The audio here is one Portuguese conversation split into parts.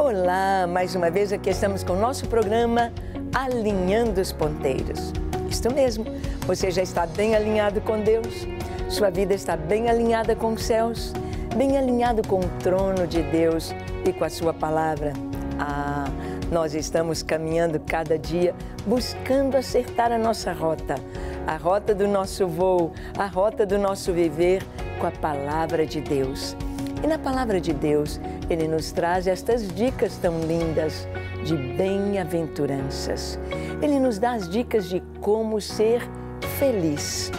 Olá, mais uma vez aqui estamos com o nosso programa Alinhando os Ponteiros. Isso mesmo, você já está bem alinhado com Deus, sua vida está bem alinhada com os céus, bem alinhado com o trono de Deus e com a sua palavra. Ah, nós estamos caminhando cada dia buscando acertar a nossa rota, a rota do nosso voo, a rota do nosso viver com a palavra de Deus. E na palavra de Deus, ele nos traz estas dicas tão lindas de bem-aventuranças. Ele nos dá as dicas de como ser feliz,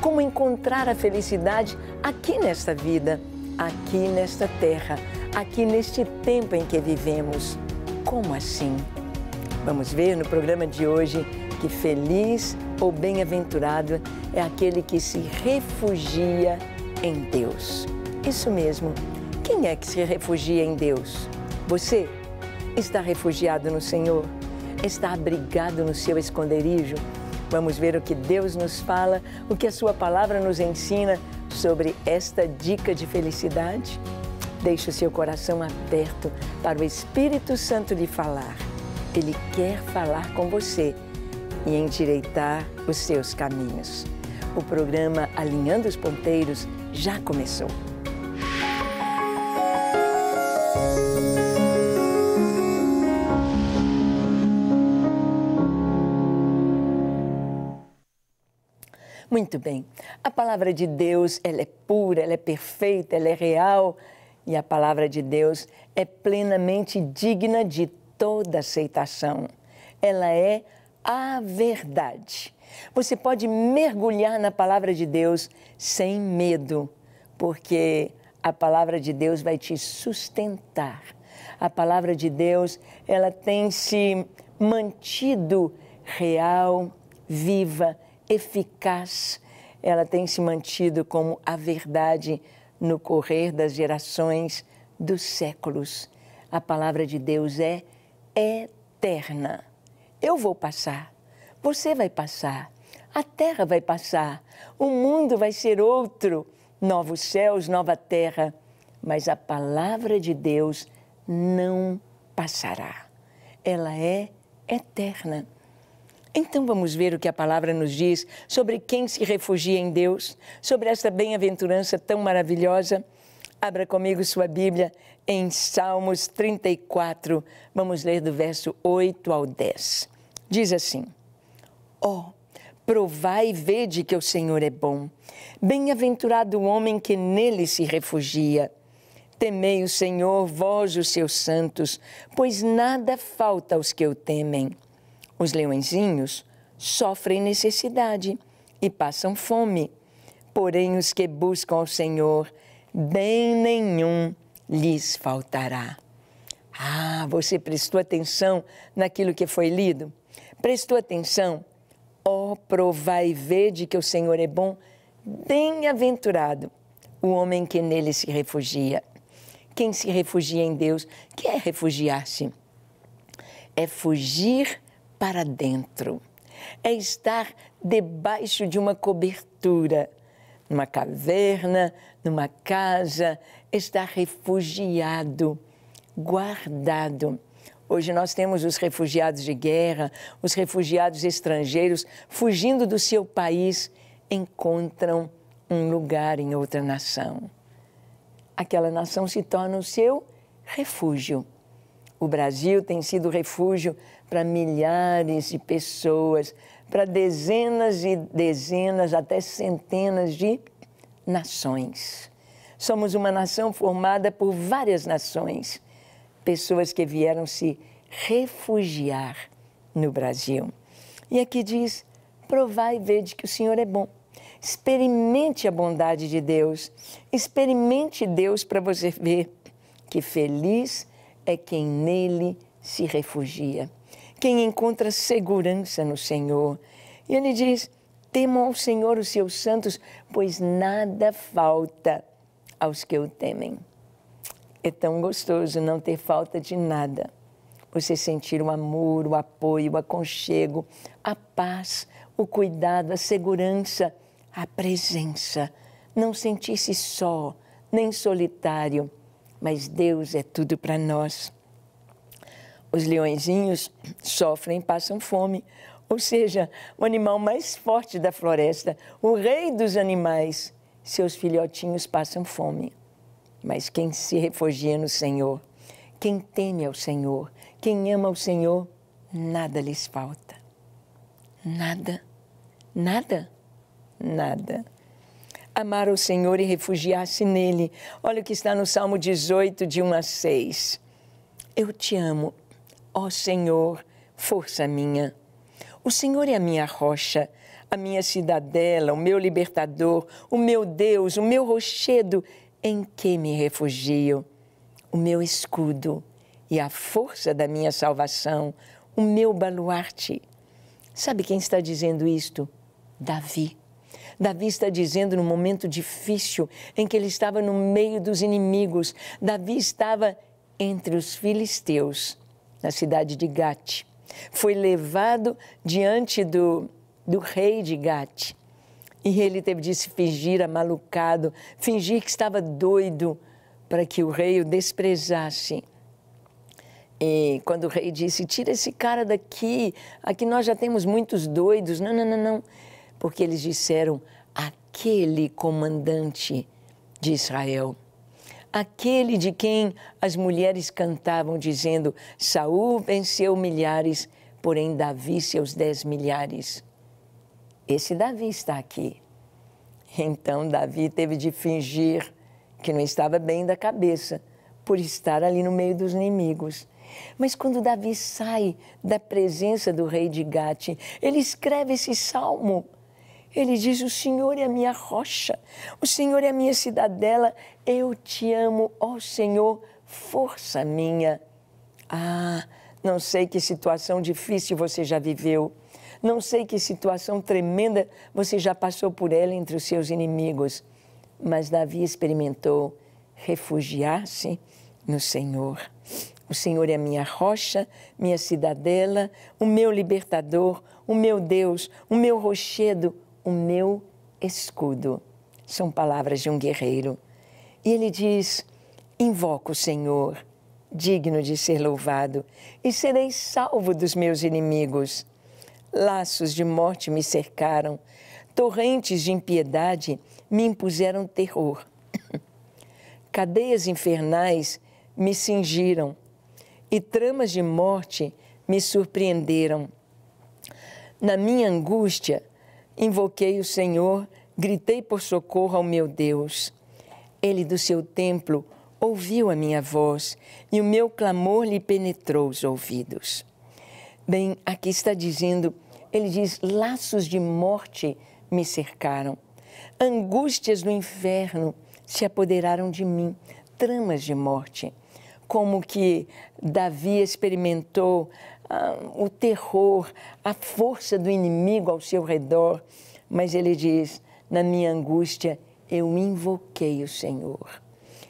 como encontrar a felicidade aqui nesta vida, aqui nesta terra, aqui neste tempo em que vivemos. Como assim? Vamos ver no programa de hoje que feliz ou bem-aventurado é aquele que se refugia em Deus. Isso mesmo quem é que se refugia em Deus? Você está refugiado no Senhor? Está abrigado no seu esconderijo? Vamos ver o que Deus nos fala, o que a Sua palavra nos ensina sobre esta dica de felicidade? Deixe o seu coração aberto para o Espírito Santo lhe falar. Ele quer falar com você e endireitar os seus caminhos. O programa Alinhando os Ponteiros já começou. Muito bem. A palavra de Deus, ela é pura, ela é perfeita, ela é real e a palavra de Deus é plenamente digna de toda aceitação. Ela é a verdade. Você pode mergulhar na palavra de Deus sem medo, porque a palavra de Deus vai te sustentar. A palavra de Deus, ela tem se mantido real, viva, eficaz, ela tem se mantido como a verdade no correr das gerações, dos séculos. A palavra de Deus é eterna. Eu vou passar, você vai passar, a terra vai passar, o mundo vai ser outro, novos céus, nova terra, mas a palavra de Deus não passará. Ela é eterna. Então vamos ver o que a palavra nos diz sobre quem se refugia em Deus, sobre esta bem-aventurança tão maravilhosa. Abra comigo sua Bíblia em Salmos 34. Vamos ler do verso 8 ao 10. Diz assim: Ó, oh, provai e vede que o Senhor é bom. Bem-aventurado o homem que nele se refugia. Temei o Senhor, vós os seus santos, pois nada falta aos que o temem. Os leõezinhos sofrem necessidade e passam fome. Porém, os que buscam ao Senhor, bem nenhum lhes faltará. Ah, você prestou atenção naquilo que foi lido? Prestou atenção? Ó, oh, provai e vede que o Senhor é bom, bem-aventurado o homem que nele se refugia. Quem se refugia em Deus, que é refugiar-se? É fugir para dentro. É estar debaixo de uma cobertura, numa caverna, numa casa, é estar refugiado, guardado. Hoje nós temos os refugiados de guerra, os refugiados estrangeiros fugindo do seu país, encontram um lugar em outra nação. Aquela nação se torna o seu refúgio. O Brasil tem sido refúgio para milhares de pessoas, para dezenas e dezenas, até centenas de nações. Somos uma nação formada por várias nações, pessoas que vieram se refugiar no Brasil. E aqui diz: provai e vede que o Senhor é bom. Experimente a bondade de Deus. Experimente Deus para você ver que feliz é quem nele se refugia quem encontra segurança no Senhor. E ele diz: temam ao Senhor os seus santos, pois nada falta aos que o temem. É tão gostoso não ter falta de nada. Você sentir o amor, o apoio, o aconchego, a paz, o cuidado, a segurança, a presença. Não sentir-se só, nem solitário, mas Deus é tudo para nós os leõezinhos sofrem, passam fome. Ou seja, o animal mais forte da floresta, o rei dos animais, seus filhotinhos passam fome. Mas quem se refugia no Senhor, quem teme ao Senhor, quem ama ao Senhor, nada lhes falta. Nada, nada, nada. Amar o Senhor e refugiar-se nele. Olha o que está no Salmo 18, de 1 a 6. Eu te amo, Ó oh, Senhor, força minha. O Senhor é a minha rocha, a minha cidadela, o meu libertador, o meu Deus, o meu rochedo em que me refugio, o meu escudo e a força da minha salvação, o meu baluarte. Sabe quem está dizendo isto? Davi. Davi está dizendo no momento difícil em que ele estava no meio dos inimigos, Davi estava entre os filisteus na cidade de Gate. Foi levado diante do, do rei de Gate. E ele teve de se fingir amalucado, fingir que estava doido, para que o rei o desprezasse. E quando o rei disse: Tira esse cara daqui, aqui nós já temos muitos doidos. Não, não, não, não. Porque eles disseram: Aquele comandante de Israel aquele de quem as mulheres cantavam, dizendo: Saul venceu milhares, porém Davi seus dez milhares. Esse Davi está aqui. Então Davi teve de fingir que não estava bem da cabeça por estar ali no meio dos inimigos. Mas quando Davi sai da presença do rei de Gate, ele escreve esse salmo ele diz: O Senhor é a minha rocha, o Senhor é a minha cidadela, eu te amo, ó Senhor, força minha. Ah, não sei que situação difícil você já viveu, não sei que situação tremenda você já passou por ela entre os seus inimigos, mas Davi experimentou refugiar-se no Senhor. O Senhor é a minha rocha, minha cidadela, o meu libertador, o meu Deus, o meu rochedo, o meu escudo. São palavras de um guerreiro. E ele diz: Invoco o Senhor, digno de ser louvado, e serei salvo dos meus inimigos. Laços de morte me cercaram, torrentes de impiedade me impuseram terror. Cadeias infernais me cingiram e tramas de morte me surpreenderam. Na minha angústia, Invoquei o Senhor, gritei por socorro ao meu Deus. Ele do seu templo ouviu a minha voz e o meu clamor lhe penetrou os ouvidos. Bem, aqui está dizendo, ele diz: laços de morte me cercaram, angústias do inferno se apoderaram de mim, tramas de morte. Como que Davi experimentou ah, o terror, a força do inimigo ao seu redor. Mas ele diz: na minha angústia, eu invoquei o Senhor.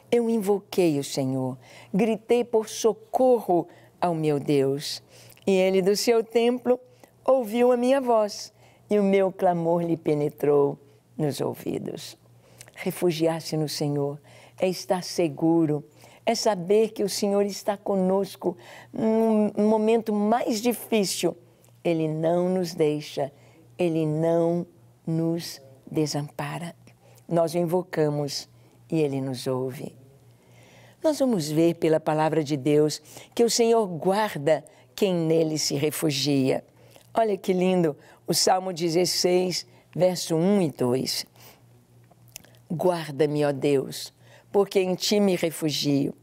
Eu invoquei o Senhor, gritei por socorro ao meu Deus. E ele, do seu templo, ouviu a minha voz, e o meu clamor lhe penetrou nos ouvidos. Refugiar-se no Senhor é estar seguro é saber que o Senhor está conosco no momento mais difícil. Ele não nos deixa, ele não nos desampara. Nós o invocamos e ele nos ouve. Nós vamos ver pela palavra de Deus que o Senhor guarda quem nele se refugia. Olha que lindo o Salmo 16, verso 1 e 2. Guarda-me, ó Deus porque em ti me refugio.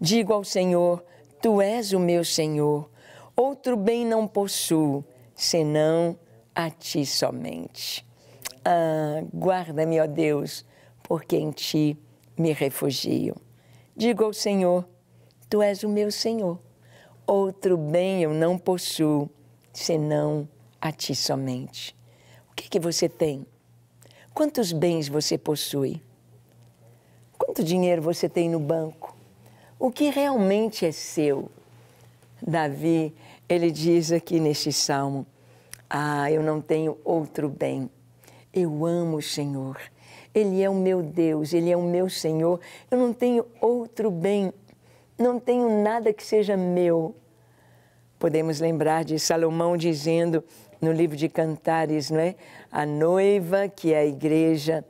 Digo ao Senhor: Tu és o meu Senhor. Outro bem não possuo, senão a ti somente. Ah, guarda-me, ó Deus, porque em ti me refugio. Digo ao Senhor: Tu és o meu Senhor. Outro bem eu não possuo, senão a ti somente. O que, que você tem? Quantos bens você possui? Quanto dinheiro você tem no banco? O que realmente é seu? Davi, ele diz aqui neste salmo: Ah, eu não tenho outro bem. Eu amo o Senhor. Ele é o meu Deus, ele é o meu Senhor. Eu não tenho outro bem. Não tenho nada que seja meu. Podemos lembrar de Salomão dizendo no livro de Cantares, não é? A noiva, que é a igreja,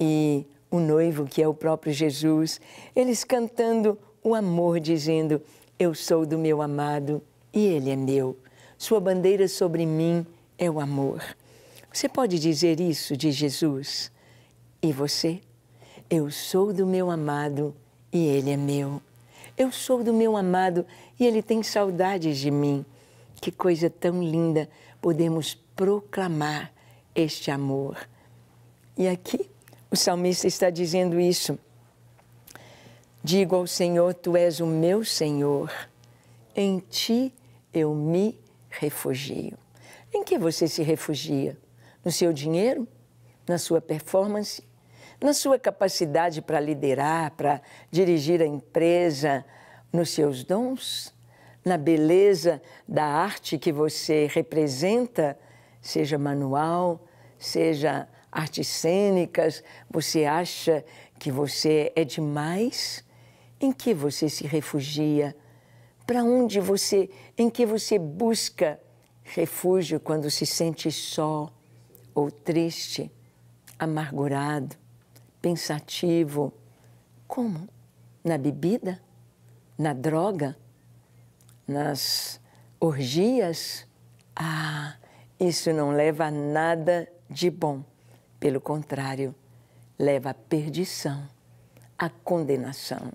e o noivo que é o próprio Jesus, eles cantando o amor, dizendo: Eu sou do meu amado e ele é meu. Sua bandeira sobre mim é o amor. Você pode dizer isso de Jesus? E você? Eu sou do meu amado e ele é meu. Eu sou do meu amado e ele tem saudades de mim. Que coisa tão linda podemos proclamar este amor. E aqui o salmista está dizendo isso. Digo ao Senhor, Tu és o meu Senhor, em Ti eu me refugio. Em que você se refugia? No seu dinheiro? Na sua performance? Na sua capacidade para liderar, para dirigir a empresa? Nos seus dons? Na beleza da arte que você representa, seja manual, seja artes cênicas, você acha que você é demais? Em que você se refugia? Para onde você, em que você busca refúgio quando se sente só ou triste, amargurado, pensativo? Como? Na bebida? Na droga? Nas orgias? Ah, isso não leva a nada de bom. Pelo contrário, leva à perdição, à condenação.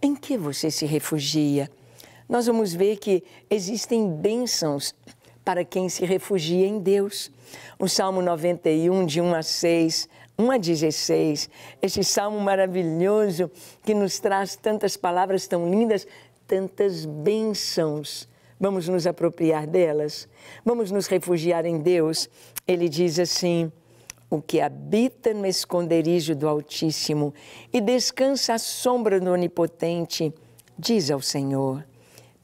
Em que você se refugia? Nós vamos ver que existem bênçãos para quem se refugia em Deus. O Salmo 91, de 1 a 6, 1 a 16, este salmo maravilhoso que nos traz tantas palavras tão lindas, tantas bênçãos. Vamos nos apropriar delas? Vamos nos refugiar em Deus? Ele diz assim o que habita no esconderijo do Altíssimo e descansa à sombra do Onipotente, diz ao Senhor: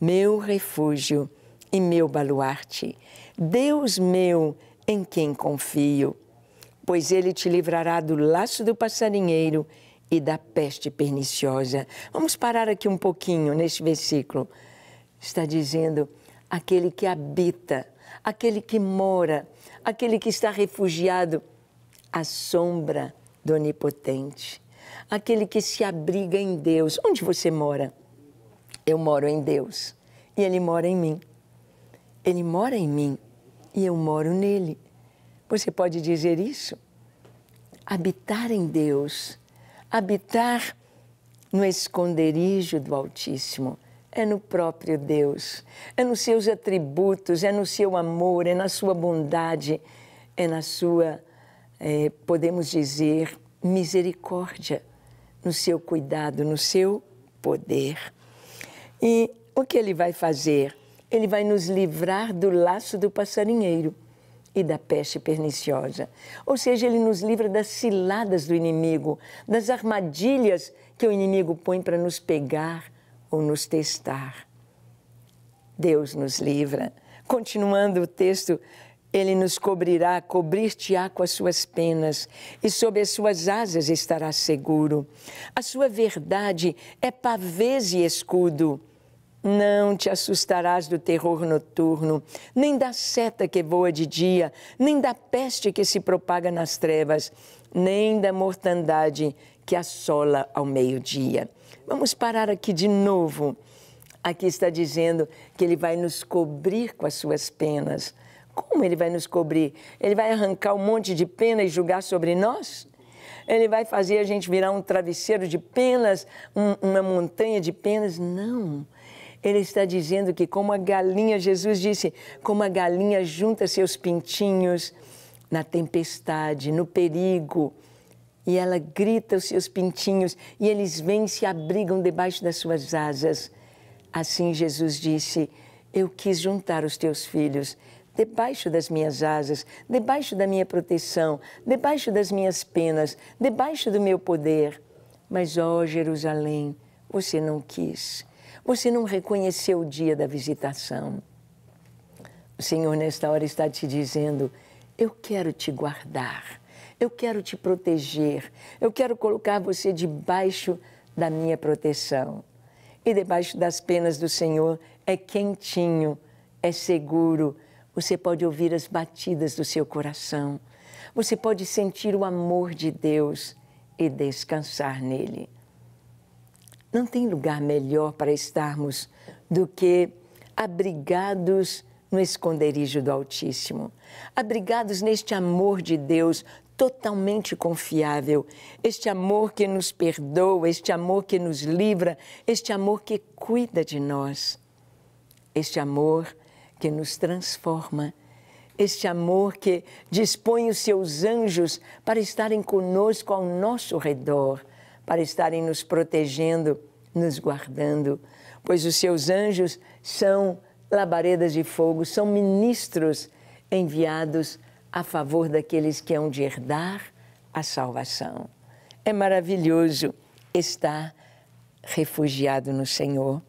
Meu refúgio e meu baluarte, Deus meu em quem confio. Pois ele te livrará do laço do passarinheiro e da peste perniciosa. Vamos parar aqui um pouquinho neste versículo. Está dizendo: aquele que habita, aquele que mora, aquele que está refugiado a sombra do Onipotente, aquele que se abriga em Deus. Onde você mora? Eu moro em Deus e Ele mora em mim. Ele mora em mim e eu moro nele. Você pode dizer isso? Habitar em Deus, habitar no esconderijo do Altíssimo, é no próprio Deus, é nos seus atributos, é no seu amor, é na sua bondade, é na sua é, podemos dizer, misericórdia no seu cuidado, no seu poder. E o que ele vai fazer? Ele vai nos livrar do laço do passarinheiro e da peste perniciosa. Ou seja, ele nos livra das ciladas do inimigo, das armadilhas que o inimigo põe para nos pegar ou nos testar. Deus nos livra. Continuando o texto ele nos cobrirá, cobrir-te-á com as suas penas, e sob as suas asas estarás seguro. A sua verdade é pavês e escudo. Não te assustarás do terror noturno, nem da seta que voa de dia, nem da peste que se propaga nas trevas, nem da mortandade que assola ao meio-dia. Vamos parar aqui de novo. Aqui está dizendo que ele vai nos cobrir com as suas penas. Como ele vai nos cobrir? Ele vai arrancar um monte de pena e julgar sobre nós? Ele vai fazer a gente virar um travesseiro de penas, um, uma montanha de penas? Não. Ele está dizendo que, como a galinha, Jesus disse, como a galinha junta seus pintinhos na tempestade, no perigo, e ela grita os seus pintinhos, e eles vêm e se abrigam debaixo das suas asas. Assim Jesus disse: Eu quis juntar os teus filhos debaixo das minhas asas, debaixo da minha proteção, debaixo das minhas penas, debaixo do meu poder. Mas, ó Jerusalém, você não quis. Você não reconheceu o dia da visitação. O Senhor, nesta hora, está te dizendo: Eu quero te guardar, eu quero te proteger, eu quero colocar você debaixo da minha proteção. E debaixo das penas do Senhor é quentinho, é seguro, você pode ouvir as batidas do seu coração. Você pode sentir o amor de Deus e descansar nele. Não tem lugar melhor para estarmos do que abrigados no esconderijo do Altíssimo, abrigados neste amor de Deus totalmente confiável, este amor que nos perdoa, este amor que nos livra, este amor que cuida de nós. Este amor que nos transforma. Este amor que dispõe os seus anjos para estarem conosco ao nosso redor, para estarem nos protegendo, nos guardando, pois os seus anjos são labaredas de fogo, são ministros enviados a favor daqueles que hão de herdar a salvação. É maravilhoso estar refugiado no Senhor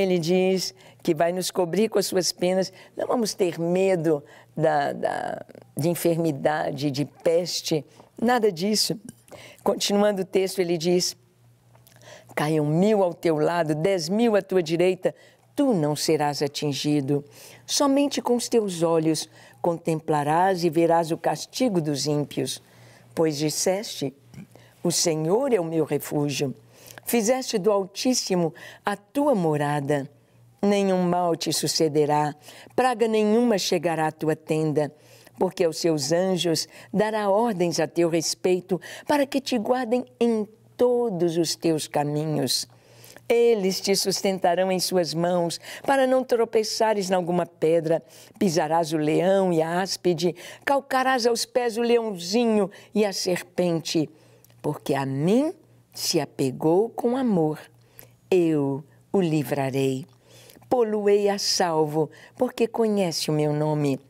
ele diz que vai nos cobrir com as suas penas. Não vamos ter medo da, da, de enfermidade, de peste, nada disso. Continuando o texto, ele diz: Caiam mil ao teu lado, dez mil à tua direita, tu não serás atingido. Somente com os teus olhos contemplarás e verás o castigo dos ímpios. Pois disseste: O Senhor é o meu refúgio Fizeste do Altíssimo a tua morada. Nenhum mal te sucederá, praga nenhuma chegará à tua tenda, porque aos seus anjos dará ordens a teu respeito, para que te guardem em todos os teus caminhos. Eles te sustentarão em suas mãos, para não tropeçares em alguma pedra. Pisarás o leão e a áspide, calcarás aos pés o leãozinho e a serpente, porque a mim se apegou com amor. Eu o livrarei. Poluei a salvo, porque conhece o meu nome.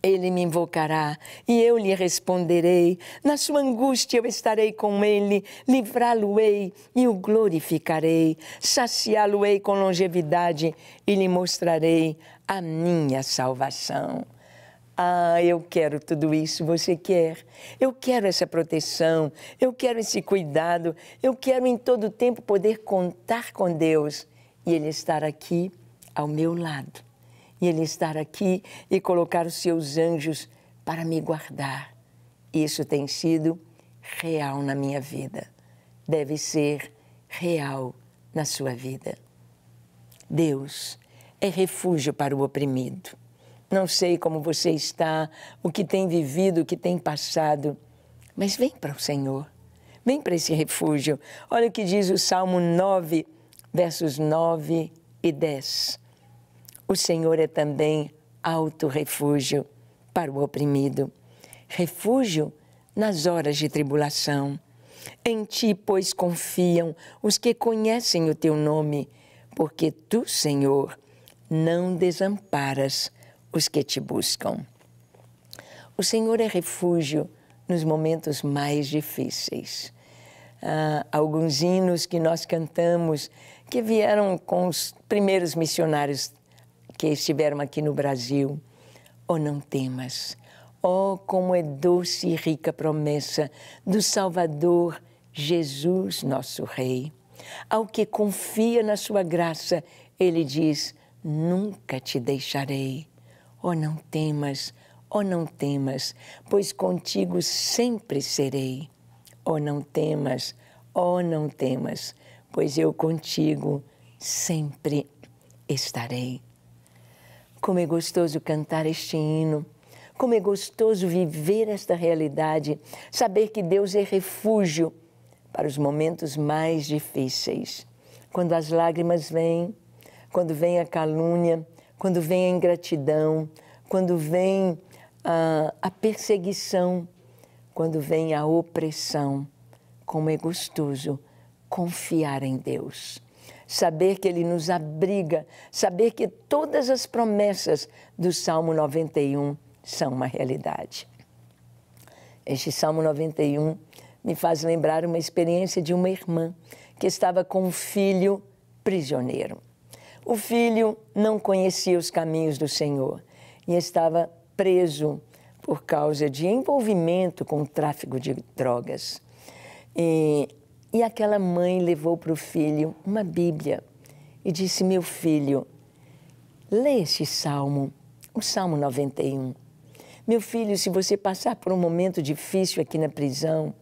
Ele me invocará e eu lhe responderei. Na sua angústia eu estarei com ele, livrá-lo-ei e o glorificarei. Saciá-lo-ei com longevidade e lhe mostrarei a minha salvação. Ah, eu quero tudo isso, você quer. Eu quero essa proteção, eu quero esse cuidado, eu quero em todo tempo poder contar com Deus e Ele estar aqui ao meu lado. E Ele estar aqui e colocar os seus anjos para me guardar. Isso tem sido real na minha vida. Deve ser real na sua vida. Deus é refúgio para o oprimido não sei como você está, o que tem vivido, o que tem passado, mas vem para o Senhor, vem para esse refúgio. Olha o que diz o Salmo 9, versos 9 e 10. O Senhor é também alto refúgio para o oprimido, refúgio nas horas de tribulação. Em ti, pois, confiam os que conhecem o teu nome, porque tu, Senhor, não desamparas os que te buscam. O Senhor é refúgio nos momentos mais difíceis. Ah, alguns hinos que nós cantamos que vieram com os primeiros missionários que estiveram aqui no Brasil. Oh, não temas. Oh, como é doce e rica promessa do Salvador Jesus, nosso Rei. Ao que confia na sua graça, ele diz: Nunca te deixarei. Oh, não temas, oh, não temas, pois contigo sempre serei. Oh, não temas, oh, não temas, pois eu contigo sempre estarei. Como é gostoso cantar este hino. Como é gostoso viver esta realidade, saber que Deus é refúgio para os momentos mais difíceis. Quando as lágrimas vêm, quando vem a calúnia, quando vem a ingratidão, quando vem a, ah, a perseguição, quando vem a opressão. Como é gostoso confiar em Deus saber que Ele nos abriga, saber que todas as promessas do Salmo 91 são uma realidade. Este Salmo 91 me faz lembrar uma experiência de uma irmã que estava com um filho prisioneiro. O filho não conhecia os caminhos do Senhor e estava preso por causa de envolvimento com o tráfico de drogas. E, e aquela mãe levou para o filho uma Bíblia e disse: Meu filho, lê este salmo, o Salmo 91. Meu filho, se você passar por um momento difícil aqui na prisão,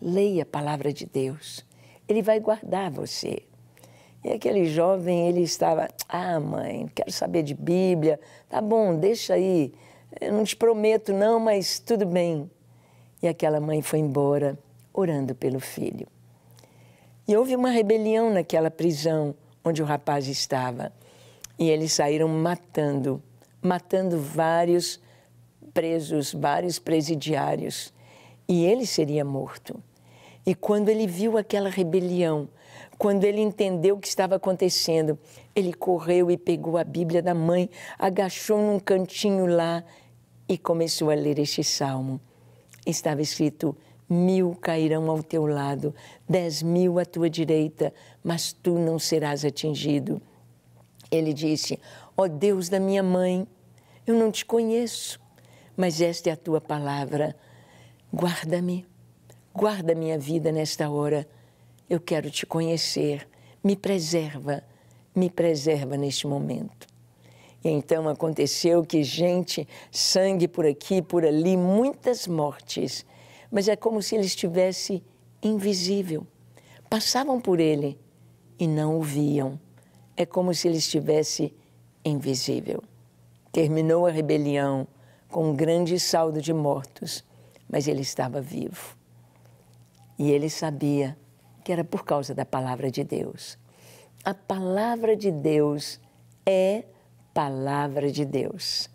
leia a palavra de Deus. Ele vai guardar você. E aquele jovem, ele estava, ah, mãe, quero saber de Bíblia, tá bom, deixa aí, eu não te prometo não, mas tudo bem. E aquela mãe foi embora, orando pelo filho. E houve uma rebelião naquela prisão onde o rapaz estava. E eles saíram matando, matando vários presos, vários presidiários. E ele seria morto. E quando ele viu aquela rebelião, quando ele entendeu o que estava acontecendo, ele correu e pegou a Bíblia da mãe, agachou num cantinho lá e começou a ler este salmo. Estava escrito: Mil cairão ao teu lado, dez mil à tua direita, mas tu não serás atingido. Ele disse: Ó oh Deus da minha mãe, eu não te conheço, mas esta é a tua palavra. Guarda-me, guarda minha vida nesta hora eu quero te conhecer. Me preserva, me preserva neste momento. E então aconteceu que gente, sangue por aqui, por ali, muitas mortes. Mas é como se ele estivesse invisível. Passavam por ele e não o viam. É como se ele estivesse invisível. Terminou a rebelião com um grande saldo de mortos, mas ele estava vivo. E ele sabia que era por causa da palavra de Deus. A palavra de Deus é palavra de Deus.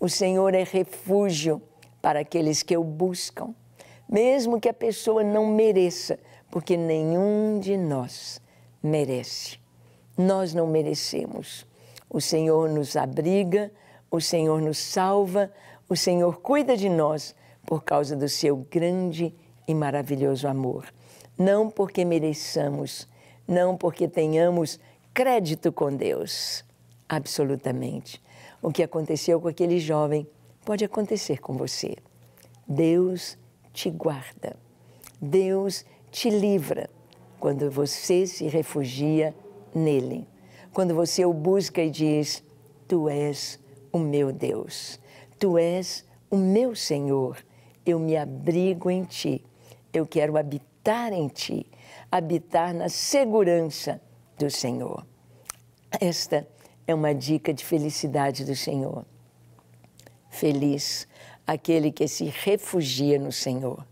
O Senhor é refúgio para aqueles que o buscam, mesmo que a pessoa não mereça, porque nenhum de nós merece. Nós não merecemos. O Senhor nos abriga, o Senhor nos salva, o Senhor cuida de nós por causa do seu grande e maravilhoso amor não porque mereçamos, não porque tenhamos crédito com Deus. Absolutamente. O que aconteceu com aquele jovem pode acontecer com você. Deus te guarda. Deus te livra quando você se refugia nele. Quando você o busca e diz: Tu és o meu Deus, tu és o meu Senhor, eu me abrigo em ti, eu quero habitar habitar em ti, habitar na segurança do Senhor. Esta é uma dica de felicidade do Senhor. Feliz aquele que se refugia no Senhor.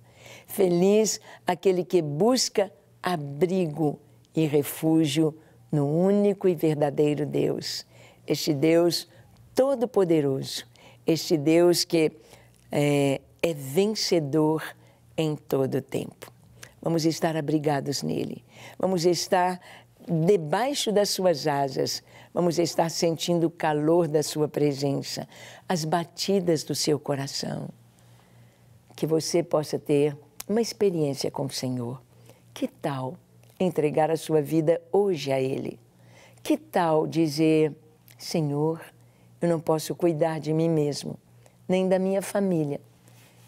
Feliz aquele que busca abrigo e refúgio no único e verdadeiro Deus. Este Deus todo-poderoso, este Deus que é, é vencedor em todo o tempo. Vamos estar abrigados nele. Vamos estar debaixo das suas asas. Vamos estar sentindo o calor da sua presença, as batidas do seu coração. Que você possa ter uma experiência com o Senhor. Que tal entregar a sua vida hoje a Ele? Que tal dizer: Senhor, eu não posso cuidar de mim mesmo, nem da minha família.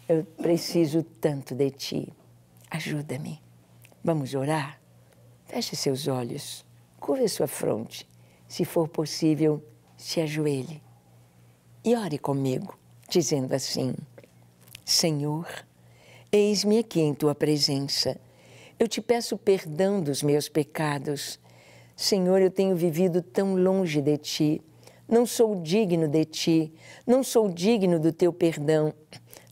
Eu preciso tanto de Ti. Ajuda-me. Vamos orar? Feche seus olhos, curva sua fronte. Se for possível, se ajoelhe e ore comigo, dizendo assim: Senhor, eis-me aqui em tua presença. Eu te peço perdão dos meus pecados. Senhor, eu tenho vivido tão longe de ti. Não sou digno de ti, não sou digno do teu perdão,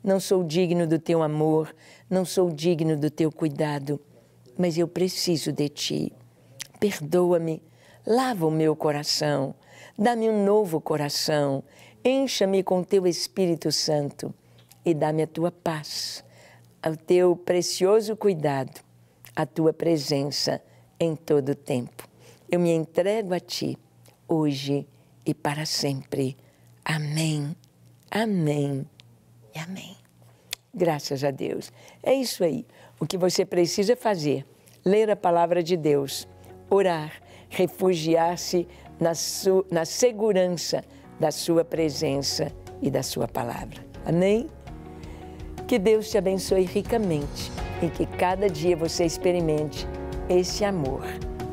não sou digno do teu amor, não sou digno do teu cuidado, mas eu preciso de ti. Perdoa-me, lava o meu coração, dá-me um novo coração, encha-me com teu Espírito Santo e dá-me a tua paz, ao teu precioso cuidado, a tua presença em todo o tempo. Eu me entrego a ti hoje e para sempre. Amém, amém e amém. Graças a Deus. É isso aí. O que você precisa fazer: ler a palavra de Deus, orar, refugiar-se na, na segurança da sua presença e da sua palavra. Amém? Que Deus te abençoe ricamente e que cada dia você experimente esse amor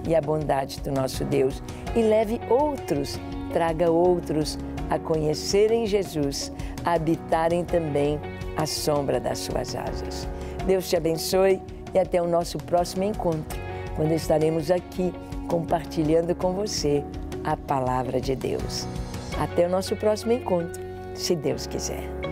e a bondade do nosso Deus e leve outros, traga outros a conhecerem Jesus, a habitarem também à sombra das suas asas. Deus te abençoe e até o nosso próximo encontro, quando estaremos aqui compartilhando com você a palavra de Deus. Até o nosso próximo encontro, se Deus quiser.